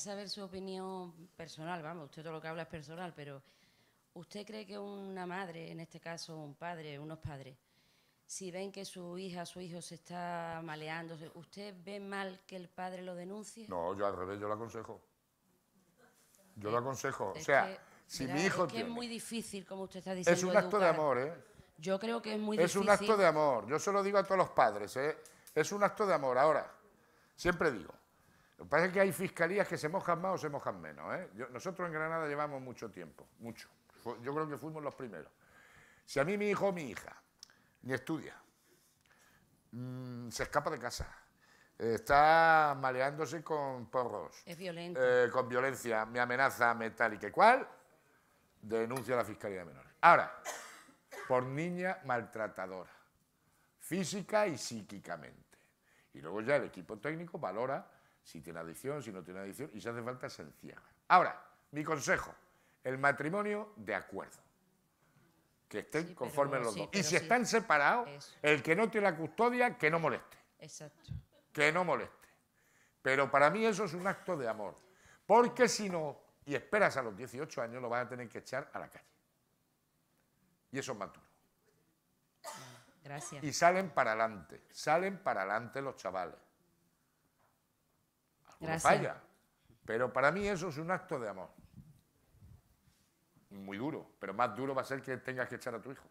saber su opinión personal, vamos, usted todo lo que habla es personal, pero ¿usted cree que una madre, en este caso un padre, unos padres, si ven que su hija, su hijo se está maleando, ¿usted ve mal que el padre lo denuncie? No, yo al revés, yo lo aconsejo. Yo lo aconsejo. o sea, si mi hijo. Es que es muy difícil, como usted está diciendo. Es un acto de amor, ¿eh? Yo creo que es muy difícil. Es un acto de amor. Yo se lo digo a todos los padres, ¿eh? Es un acto de amor. Ahora, siempre digo, Parece que hay fiscalías que se mojan más o se mojan menos. ¿eh? nosotros en Granada llevamos mucho tiempo, mucho. Yo creo que fuimos los primeros. Si a mí mi hijo o mi hija ni estudia, mm, se escapa de casa, está maleándose con porros. Es eh, con violencia, me amenaza, me tal y que cual, denuncia a la Fiscalía de Menores. Ahora, por niña maltratadora, física y psíquicamente. Y luego ya el equipo técnico valora si tiene adicción, si no tiene adicción, y si hace falta se Ahora, mi consejo, el matrimonio de acuerdo, que estén conformes los dos. Y si están separados, el que no tiene la custodia, que no moleste. Exacto. Que no moleste. Pero para mí eso es un acto de amor. Porque si no, y esperas a los 18 años, lo vas a tener que echar a la calle. Y eso es maturo. Gracias. Y salen para adelante, salen para adelante los chavales vaya falla. Pero para mí eso es un acto de amor. Muy duro, pero más duro va a ser que tengas que echar a tu hijo.